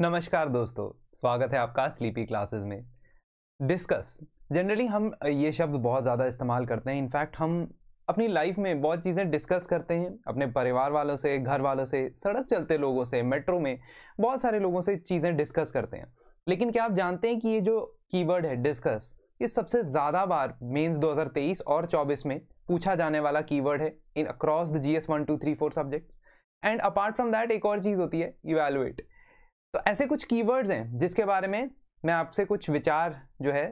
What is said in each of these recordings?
नमस्कार दोस्तों स्वागत है आपका स्लीपी क्लासेस में डिस्कस जनरली हम ये शब्द बहुत ज़्यादा इस्तेमाल करते हैं इनफैक्ट हम अपनी लाइफ में बहुत चीज़ें डिस्कस करते हैं अपने परिवार वालों से घर वालों से सड़क चलते लोगों से मेट्रो में बहुत सारे लोगों से चीज़ें डिस्कस करते हैं लेकिन क्या आप जानते हैं कि ये जो कीवर्ड है डिस्कस ये सबसे ज़्यादा बार मेन्स 2023 और 24 में पूछा जाने वाला कीवर्ड है in across the G S one two three four subject and apart from that एक और चीज़ होती है इवेलुएट तो ऐसे कुछ कीवर्ड्स हैं जिसके बारे में मैं आपसे कुछ विचार जो है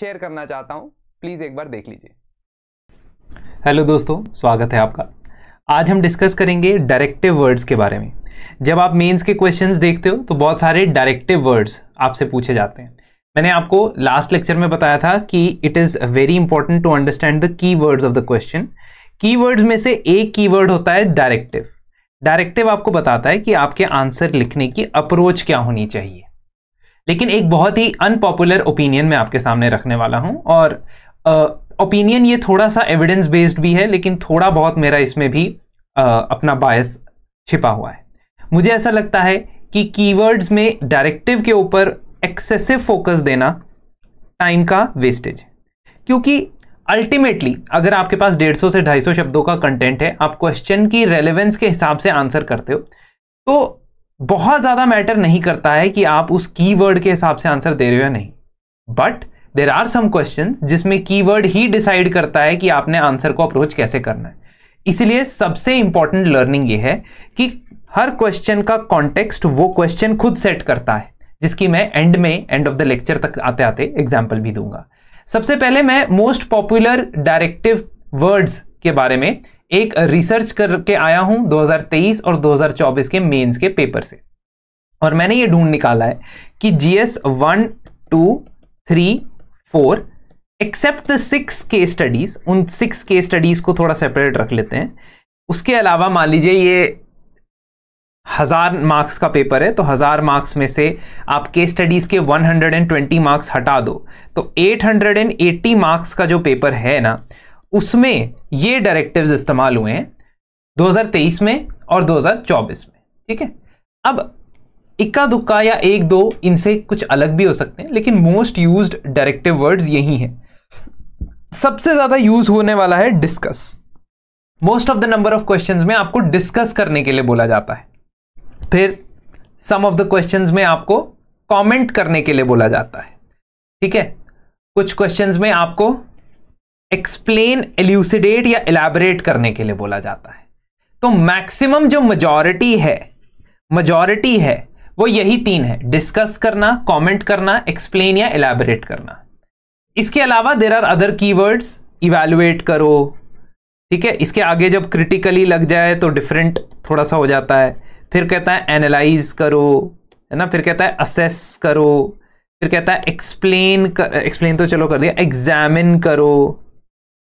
शेयर करना चाहता हूँ प्लीज़ एक बार देख लीजिए हेलो दोस्तों स्वागत है आपका आज हम डिस्कस करेंगे डायरेक्टिव वर्ड्स के बारे में जब आप मेंस के क्वेश्चंस देखते हो तो बहुत सारे डायरेक्टिव वर्ड्स आपसे पूछे जाते हैं मैंने आपको लास्ट लेक्चर में बताया था कि it is very important to understand the key of the question की में से एक की वर्ड होता है डायरेक्टिव डायरेक्टिव आपको बताता है कि आपके आंसर लिखने की अप्रोच क्या होनी चाहिए लेकिन एक बहुत ही अनपॉपुलर ओपिनियन मैं आपके सामने रखने वाला हूं और ओपिनियन ये थोड़ा सा एविडेंस बेस्ड भी है लेकिन थोड़ा बहुत मेरा इसमें भी आ, अपना बायस छिपा हुआ है मुझे ऐसा लगता है कि कीवर्ड्स में डायरेक्टिव के ऊपर एक्सेसिव फोकस देना टाइम का वेस्टेज क्योंकि अल्टीमेटली अगर आपके पास 150 से 250 शब्दों का कंटेंट है आप क्वेश्चन की रेलेवेंस के हिसाब से आंसर करते हो तो बहुत ज़्यादा मैटर नहीं करता है कि आप उस कीवर्ड के हिसाब से आंसर दे रहे हो या नहीं but there are some question जिसमें कीवर्ड ही डिसाइड करता है कि आपने आंसर को अप्रोच कैसे करना है इसलिए सबसे इंपॉर्टेंट लर्निंग ये है कि हर क्वेश्चन का कॉन्टेक्स्ट वो क्वेश्चन खुद सेट करता है जिसकी मैं एंड में एंड ऑफ द लेक्चर तक आते आते एग्जाम्पल भी दूंगा सबसे पहले मैं मोस्ट पॉपुलर डायरेक्टिव वर्ड्स के बारे में एक रिसर्च करके आया हूं 2023 और 2024 के मेंस के पेपर से और मैंने ये ढूंढ निकाला है कि G S one two three four except the six case studies उन सिक्स के स्टडीज को थोड़ा सेपरेट रख लेते हैं उसके अलावा मान लीजिए ये हज़ार मार्क्स का पेपर है तो हज़ार मार्क्स में से आप के स्टडीज़ के 120 मार्क्स हटा दो तो 880 मार्क्स का जो पेपर है ना उसमें ये डायरेक्टिव्स इस्तेमाल हुए हैं 2023 में और 2024 में ठीक है अब इक्का दुक्का या एक दो इनसे कुछ अलग भी हो सकते हैं लेकिन मोस्ट यूज डायरेक्टिव वर्ड्स यही हैं सबसे ज़्यादा यूज़ होने वाला है discuss most of the number of questions में आपको डिस्कस करने के लिए बोला जाता है फिर सम ऑफ द क्वेश्चन में आपको कॉमेंट करने के लिए बोला जाता है ठीक है कुछ क्वेश्चन में आपको एक्सप्लेन एल्यूसिडेट या एलैबरेट करने के लिए बोला जाता है तो मैक्सिमम जो मजॉरिटी है मजॉरिटी है वो यही तीन है डिस्कस करना कमेंट करना एक्सप्लेन या एलैबोरेट करना इसके अलावा there are other keywords evaluate करो ठीक है इसके आगे जब क्रिटिकली लग जाए तो डिफरेंट थोड़ा सा हो जाता है फिर कहता है एनालाइज करो है ना फिर कहता है असेस करो फिर कहता है एक्सप्लेन एक्सप्लेन तो चलो कर दिया एग्जामिन करो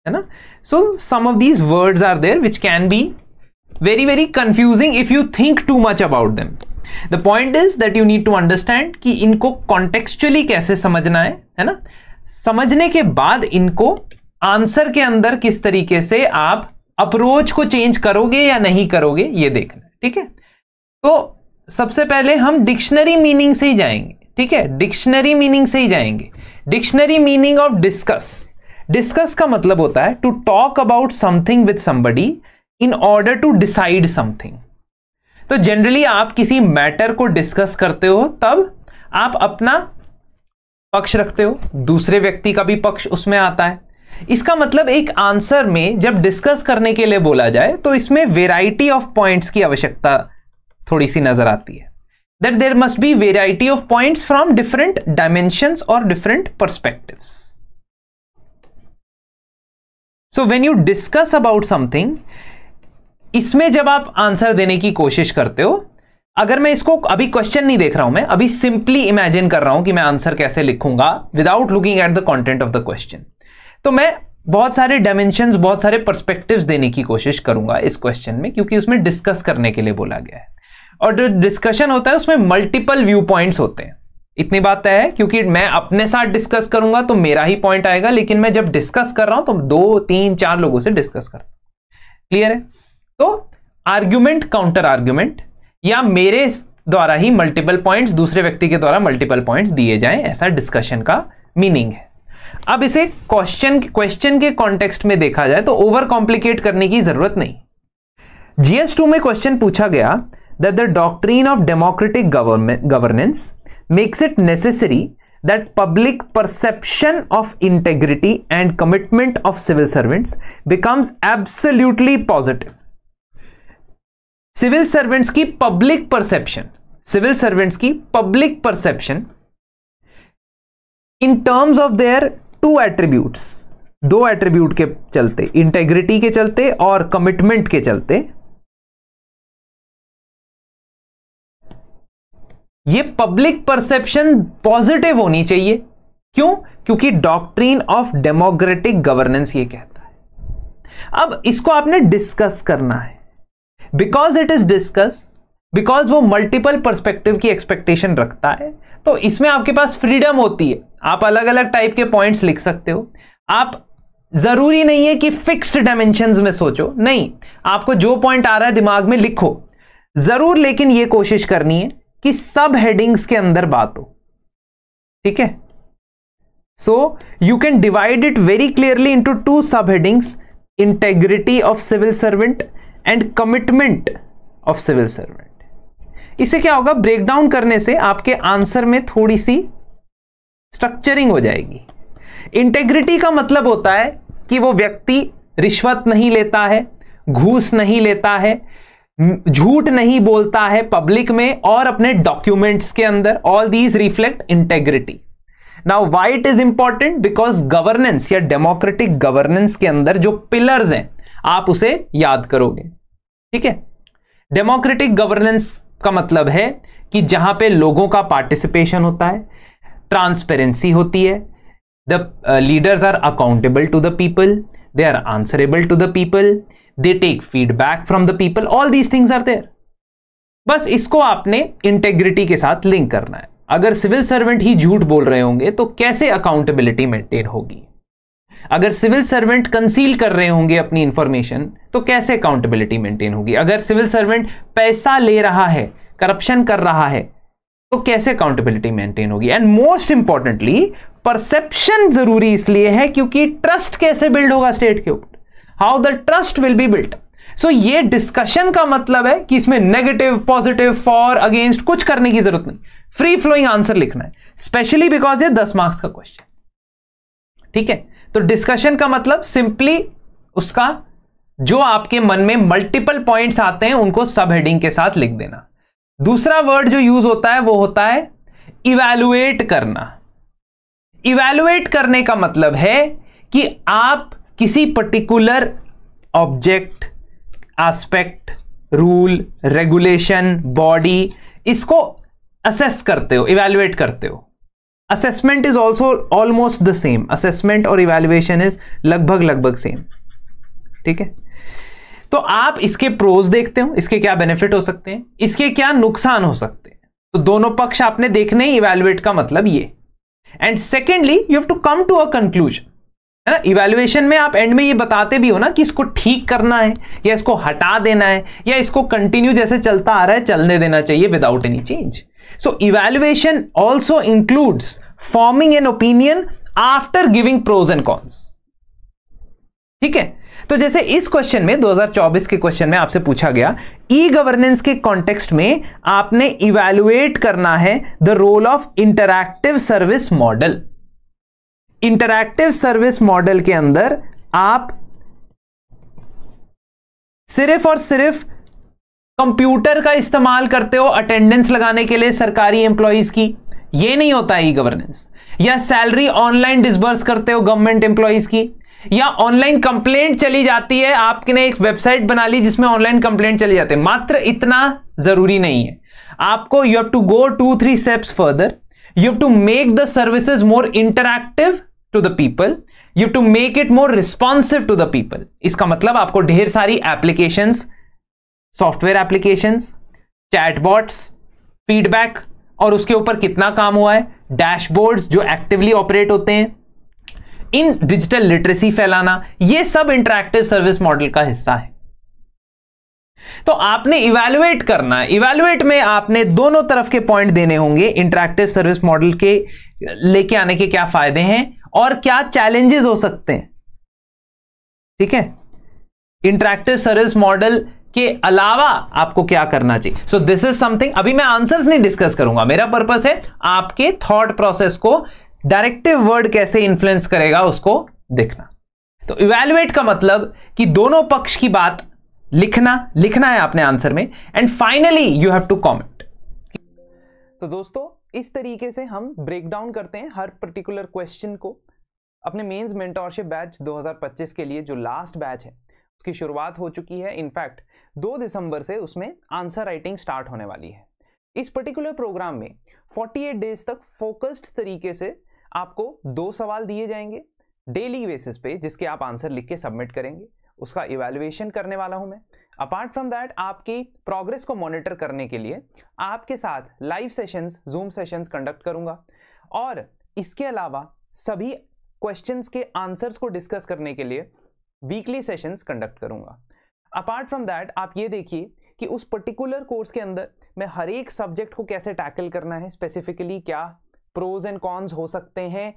है ना so some of these words are there which can be very very confusing if you think too much about them the point is that you need to understand कि इनको contextually कैसे समझना है है ना समझने के बाद इनको आंसर के अंदर किस तरीके से आप अप्रोच को चेंज करोगे या नहीं करोगे ये देखना ठीक है तो सबसे पहले हम डिक्शनरी मीनिंग से ही जाएंगे ठीक है डिक्शनरी मीनिंग से ही जाएंगे dictionary meaning of discuss discuss का मतलब होता है to talk about something with somebody in order to decide something तो जनरली आप किसी मैटर को डिस्कस करते हो तब आप अपना पक्ष रखते हो दूसरे व्यक्ति का भी पक्ष उसमें आता है इसका मतलब एक आंसर में जब डिस्कस करने के लिए बोला जाए तो इसमें वेराइटी ऑफ पॉइंट्स की आवश्यकता थोड़ी सी नजर आती है that there must be variety of point from different dimension और different perspective so when you discuss about something इसमें जब आप आंसर देने की कोशिश करते हो अगर मैं इसको अभी क्वेश्चन नहीं देख रहा हूं मैं अभी सिंपली इमेजिन कर रहा हूं कि मैं आंसर कैसे लिखूंगा without looking at the content of the question तो मैं बहुत सारे डायमेंशन बहुत सारे परस्पेक्टिव देने की कोशिश करूंगा इस क्वेश्चन में क्योंकि उसमें डिस्कस करने के लिए बोला गया है और जो डिस्कशन होता है उसमें मल्टीपल व्यू पॉइंट्स होते हैं इतनी बात तय है क्योंकि मैं अपने साथ डिस्कस करूंगा तो मेरा ही पॉइंट आएगा लेकिन मैं जब डिस्कस कर रहा हूं तो दो तीन चार लोगों से डिस्कस कर क्लियर है तो आर्ग्यूमेंट काउंटर आर्ग्यूमेंट या मेरे द्वारा ही मल्टीपल पॉइंट्स दूसरे व्यक्ति के द्वारा मल्टीपल पॉइंट्स दिए जाएं ऐसा डिस्कशन का मीनिंग है अब इसे क्वेश्चन क्वेश्चन के कॉन्टेक्स्ट में देखा जाए तो ओवर कॉम्प्लिकेट करने की जरूरत नहीं जीएस टू में क्वेश्चन पूछा गया that the doctrine of democratic government governance makes it necessary that public perception of integrity and commitment of civil servants becomes absolutely positive civil servants की पब्लिक परसेप्शन सिविल सर्वेंट्स की public perception in terms of their two attributes दो attribute के चलते integrity के चलते और commitment के चलते ये पब्लिक परसेप्शन पॉजिटिव होनी चाहिए क्यों क्योंकि डॉक्ट्रीन ऑफ डेमोक्रेटिक गवर्नेंस ये कहता है अब इसको आपने डिस्कस करना है because it is discuss because वो मल्टीपल परस्पेक्टिव की एक्सपेक्टेशन रखता है तो इसमें आपके पास फ्रीडम होती है आप अलग अलग टाइप के पॉइंट्स लिख सकते हो आप जरूरी नहीं है कि फिक्स्ड डायमेंशन में सोचो नहीं आपको जो पॉइंट आ रहा है दिमाग में लिखो जरूर लेकिन यह कोशिश करनी है कि सब हेडिंग्स के अंदर बात हो ठीक है so you can divide it very clearly into two sub headings integrity of civil servant and commitment of civil servant इसे क्या होगा ब्रेकडाउन करने से आपके आंसर में थोड़ी सी स्ट्रक्चरिंग हो जाएगी इंटेग्रिटी का मतलब होता है कि वो व्यक्ति रिश्वत नहीं लेता है घूस नहीं लेता है झूठ नहीं बोलता है पब्लिक में और अपने डॉक्यूमेंट्स के अंदर all these reflect integrity now why it is important because governance या डेमोक्रेटिक गवर्नेंस के अंदर जो पिलर्स हैं आप उसे याद करोगे ठीक है डेमोक्रेटिक गवर्नेंस का मतलब है कि जहां पे लोगों का पार्टिसिपेशन होता है ट्रांसपेरेंसी होती है the leaders are accountable to the people they are answerable to the people they take feedback from the people all these things are there बस इसको आपने इंटेग्रिटी के साथ लिंक करना है अगर सिविल सर्वेंट ही झूठ बोल रहे होंगे तो कैसे अकाउंटेबिलिटी मेंटेन होगी अगर सिविल सर्वेंट कंसील कर रहे होंगे अपनी इंफॉर्मेशन तो कैसे अकाउंटेबिलिटी मेंटेन होगी अगर सिविल सर्वेंट पैसा ले रहा है करप्शन कर रहा है तो कैसे अकाउंटेबिलिटी मेंटेन होगी एंड मोस्ट इंपॉर्टेंटली परसेप्शन जरूरी इसलिए है क्योंकि ट्रस्ट कैसे बिल्ड होगा स्टेट के ऊपर how the trust will be built so ये डिस्कशन का मतलब है कि इसमें नेगेटिव पॉजिटिव फॉर अगेंस्ट कुछ करने की जरूरत नहीं फ्री फ्लोइंग आंसर लिखना है स्पेशली बिकॉज ये दस मार्क्स का क्वेश्चन ठीक है तो डिस्कशन का मतलब सिंपली उसका जो आपके मन में मल्टीपल पॉइंट्स आते हैं उनको सब हेडिंग के साथ लिख देना दूसरा वर्ड जो यूज होता है वो होता है इवेलुएट करना इवेलुएट करने का मतलब है कि आप किसी particular object aspect rule regulation body इसको असेस करते हो इवेल्युएट करते हो assessment is also almost the same assessment और इवेल्युएशन इज लगभग लगभग सेम ठीक है तो आप इसके प्रोज देखते हो इसके क्या बेनिफिट हो सकते हैं इसके क्या नुकसान हो सकते हैं तो दोनों पक्ष आपने देखने ही इवेल्युएट का मतलब ये and secondly you have to come to a conclusion है ना इवेल्युएशन में आप एंड में ये बताते भी हो ना कि इसको ठीक करना है या इसको हटा देना है या इसको कंटिन्यू जैसे चलता आ रहा है चलने देना चाहिए without any change so evaluation also includes forming an opinion after giving pros and cons ठीक है तो जैसे इस क्वेश्चन में 2024 के क्वेश्चन में आपसे पूछा गया ई गवर्नेंस के कॉन्टेक्स्ट में आपने इवेल्युएट करना है the role of interactive service model interactive service model के अंदर आप सिर्फ और सिर्फ कंप्यूटर का इस्तेमाल करते हो अटेंडेंस लगाने के लिए सरकारी एम्प्लॉयज की ये नहीं होता ई गवर्नेंस या सैलरी ऑनलाइन डिसबर्स करते हो गवर्नमेंट एम्प्लॉयज की या ऑनलाइन कंप्लेंट चली जाती है आपने एक वेबसाइट बना ली जिसमें ऑनलाइन कंप्लेंट चली जाती है मात्र इतना जरूरी नहीं है आपको you have to go to three steps further you have to make the services more interactive to the people you to make it more responsive to the people इसका मतलब आपको ढेर सारी application software application chatbots feedback और उसके ऊपर कितना काम हुआ है डैशबोर्ड्स जो एक्टिवली ऑपरेट होते हैं इन डिजिटल लिटरेसी फैलाना ये सब इंटरक्टिव सर्विस मॉडल का हिस्सा है तो आपने इवेल्युएट करना है इवेल्युएट में आपने दोनों तरफ के पॉइंट देने होंगे इंटरैक्टिव सर्विस मॉडल के लेके आने के क्या फायदे हैं और क्या चैलेंजेस हो सकते हैं ठीक है इंटरेक्टिव सर्विस मॉडल के अलावा आपको क्या करना चाहिए सो दिस इज समथिंग अभी मैं आंसर्स नहीं डिस्कस करूंगा मेरा पर्पस है आपके थॉट प्रोसेस को डायरेक्टिव वर्ड कैसे इन्फ्लुएंस करेगा उसको देखना तो इवेल्युएट का मतलब कि दोनों पक्ष की बात लिखना लिखना है आपने आंसर में and finally you have to comment तो दोस्तों इस तरीके से हम ब्रेक डाउन करते हैं हर पर्टिकुलर क्वेश्चन को अपने मेंस मेंटोरशिप बैच 2025 के लिए जो लास्ट बैच है उसकी शुरुआत हो चुकी है इनफैक्ट 2 दिसंबर से उसमें आंसर राइटिंग स्टार्ट होने वाली है इस पर्टिकुलर प्रोग्राम में 48 डेज तक फोकस्ड तरीके से आपको दो सवाल दिए जाएंगे डेली बेसिस पे जिसके आप आंसर लिख के सबमिट करेंगे उसका इवेल्युएशन करने वाला हूँ मैं अपार्ट फ्रॉम दैट आपकी प्रोग्रेस को मॉनिटर करने के लिए आपके साथ live sessions zoom sessions conduct करूंगा और इसके अलावा सभी क्वेश्चंस के आंसर्स को डिस्कस करने के लिए वीकली सेशंस कंडक्ट करूंगा अपार्ट फ्रॉम दैट आप ये देखिए कि उस पर्टिकुलर कोर्स के अंदर मैं हर एक सब्जेक्ट को कैसे टैकल करना है स्पेसिफिकली क्या प्रोज एंड कॉन्स हो सकते हैं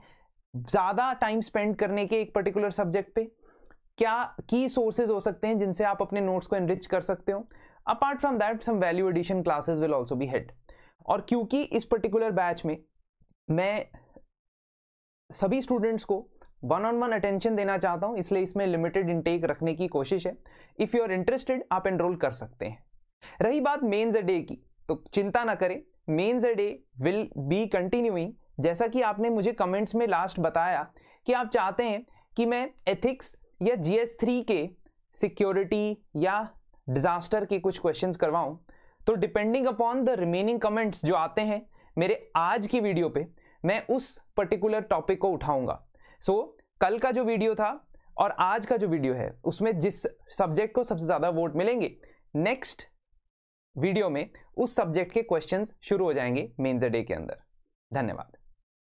ज़्यादा टाइम स्पेंड करने के एक पर्टिकुलर सब्जेक्ट पे क्या की सोर्सेज हो सकते हैं जिनसे आप अपने नोट्स को एनरिच कर सकते हो apart from that some value addition classes will also be held और क्योंकि इस पर्टिकुलर बैच में मैं सभी स्टूडेंट्स को वन ऑन वन अटेंशन देना चाहता हूँ इसलिए इसमें लिमिटेड इनटेक रखने की कोशिश है इफ़ यू आर इंटरेस्टेड आप एनरोल कर सकते हैं रही बात मेन्स डे की तो चिंता ना करें mains they will be continuing जैसा कि आपने मुझे कमेंट्स में लास्ट बताया कि आप चाहते हैं कि मैं एथिक्स या जी एस थ्री के सिक्योरिटी या डिजास्टर के कुछ क्वेश्चंस करवाऊं तो depending upon the remaining comments जो आते हैं मेरे आज की वीडियो पे मैं उस पर्टिकुलर टॉपिक को उठाऊंगा सो so, कल का जो वीडियो था और आज का जो वीडियो है उसमें जिस सब्जेक्ट को सबसे ज़्यादा वोट मिलेंगे नेक्स्ट वीडियो में उस सब्जेक्ट के क्वेश्चंस शुरू हो जाएंगे मेन्स डे के अंदर धन्यवाद